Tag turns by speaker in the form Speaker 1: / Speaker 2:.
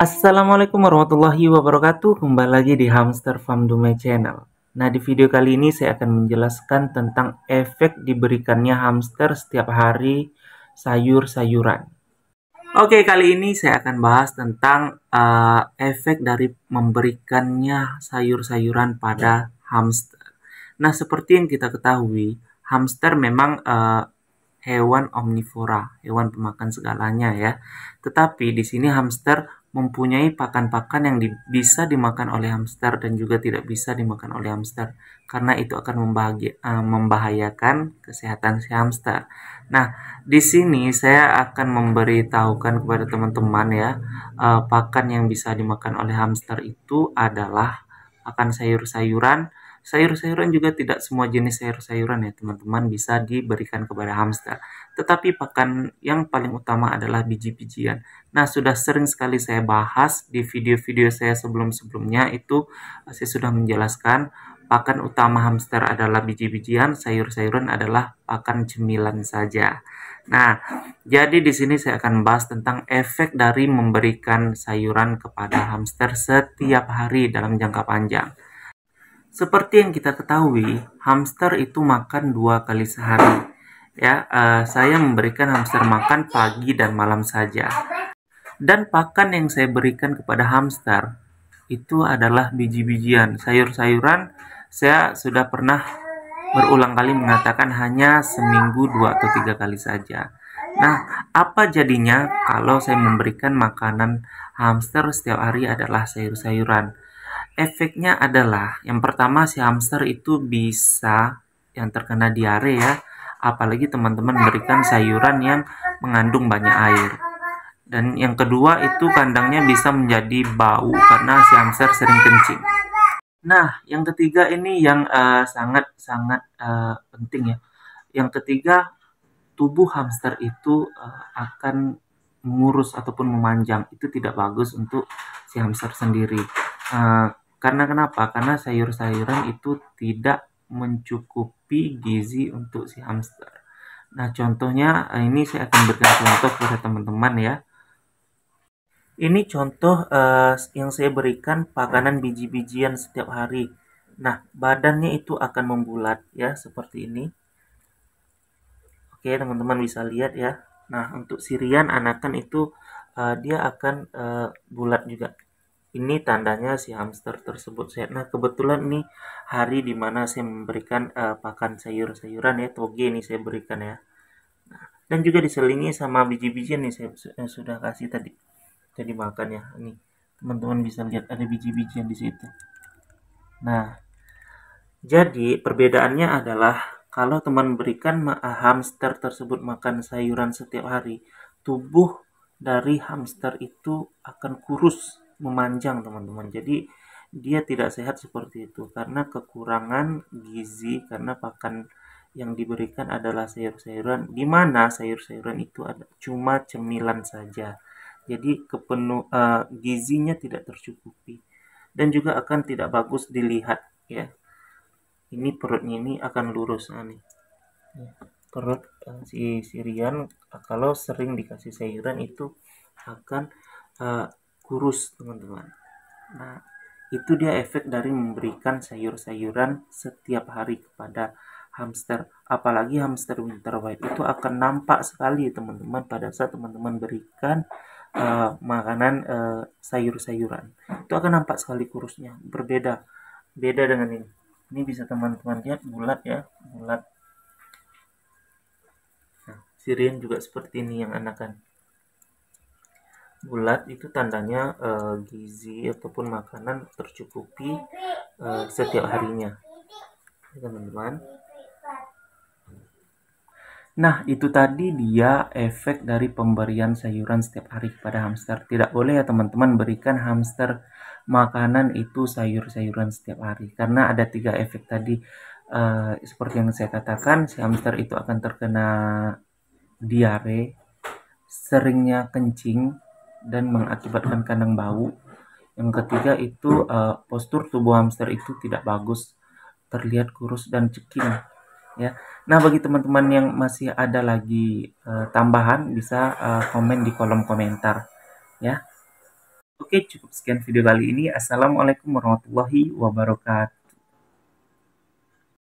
Speaker 1: Assalamualaikum warahmatullahi wabarakatuh Kembali lagi di Hamster Farm Dume Channel Nah di video kali ini saya akan menjelaskan tentang efek diberikannya hamster setiap hari sayur-sayuran Oke kali ini saya akan bahas tentang uh, efek dari memberikannya sayur-sayuran pada hamster Nah seperti yang kita ketahui hamster memang uh, hewan omnivora, hewan pemakan segalanya ya. Tetapi di sini hamster mempunyai pakan-pakan yang di, bisa dimakan oleh hamster dan juga tidak bisa dimakan oleh hamster karena itu akan membahagi, uh, membahayakan kesehatan si hamster. Nah, di sini saya akan memberitahukan kepada teman-teman ya, uh, pakan yang bisa dimakan oleh hamster itu adalah akan sayur-sayuran. Sayur-sayuran juga tidak semua jenis sayur-sayuran ya teman-teman bisa diberikan kepada hamster. Tetapi pakan yang paling utama adalah biji-bijian. Nah sudah sering sekali saya bahas di video-video saya sebelum-sebelumnya itu eh, saya sudah menjelaskan Pakan utama hamster adalah biji-bijian, sayur-sayuran adalah pakan cemilan saja. Nah, jadi di sini saya akan bahas tentang efek dari memberikan sayuran kepada hamster setiap hari dalam jangka panjang. Seperti yang kita ketahui, hamster itu makan dua kali sehari. Ya, uh, saya memberikan hamster makan pagi dan malam saja. Dan pakan yang saya berikan kepada hamster itu adalah biji-bijian, sayur-sayuran, saya sudah pernah berulang kali mengatakan hanya seminggu dua atau tiga kali saja. Nah, apa jadinya kalau saya memberikan makanan hamster setiap hari adalah sayur-sayuran? Efeknya adalah yang pertama si hamster itu bisa yang terkena diare ya, apalagi teman-teman memberikan sayuran yang mengandung banyak air. Dan yang kedua itu kandangnya bisa menjadi bau karena si hamster sering kencing. Nah, yang ketiga ini yang eh, sangat sangat uh, penting ya. Yang ketiga, tubuh hamster itu uh, akan mengurus ataupun memanjang itu tidak bagus untuk si hamster sendiri. Uh, karena kenapa? Karena sayur-sayuran itu tidak mencukupi gizi untuk si hamster. Nah, contohnya ini saya akan berikan contoh kepada teman-teman ya. Ini contoh uh, yang saya berikan pakanan biji-bijian setiap hari. Nah, badannya itu akan membulat ya seperti ini. Oke, teman-teman bisa lihat ya. Nah, untuk sirian anakan itu uh, dia akan uh, bulat juga. Ini tandanya si hamster tersebut sehat. Nah, kebetulan ini hari dimana saya memberikan uh, pakan sayur-sayuran ya, toge ini saya berikan ya. Nah, dan juga diselingi sama biji-bijian nih saya sudah kasih tadi bisa dimakan ya ini teman-teman bisa lihat ada biji-bijian di situ nah jadi perbedaannya adalah kalau teman berikan hamster tersebut makan sayuran setiap hari tubuh dari hamster itu akan kurus memanjang teman-teman jadi dia tidak sehat seperti itu karena kekurangan gizi karena pakan yang diberikan adalah sayur-sayuran di mana sayur-sayuran itu ada cuma cemilan saja jadi kepenuh eh, uh, gizinya tidak tercukupi dan juga akan tidak bagus dilihat ya ini perutnya ini akan lurus nah, nih perut uh, si sirian eh, kalau sering dikasih sayuran itu akan uh, kurus teman-teman nah itu dia efek dari memberikan sayur-sayuran setiap hari kepada hamster. Apalagi hamster winter white itu akan nampak sekali teman-teman pada saat teman-teman berikan uh, makanan uh, sayur-sayuran. Itu akan nampak sekali kurusnya, berbeda. Beda dengan ini. Ini bisa teman-teman lihat bulat ya, bulat. Nah, sirin juga seperti ini yang anakan. Bulat itu tandanya uh, gizi ataupun makanan tercukupi uh, setiap harinya. Teman-teman. Nah, itu tadi dia efek dari pemberian sayuran setiap hari kepada hamster. Tidak boleh ya teman-teman berikan hamster makanan itu sayur-sayuran setiap hari. Karena ada tiga efek tadi. Uh, seperti yang saya katakan, si hamster itu akan terkena diare, seringnya kencing, dan mengakibatkan kandang bau. Yang ketiga itu uh, postur tubuh hamster itu tidak bagus, terlihat kurus dan ceking ya. Nah, bagi teman-teman yang masih ada lagi uh, tambahan bisa uh, komen di kolom komentar ya. Oke, cukup sekian video kali ini. Assalamualaikum warahmatullahi wabarakatuh.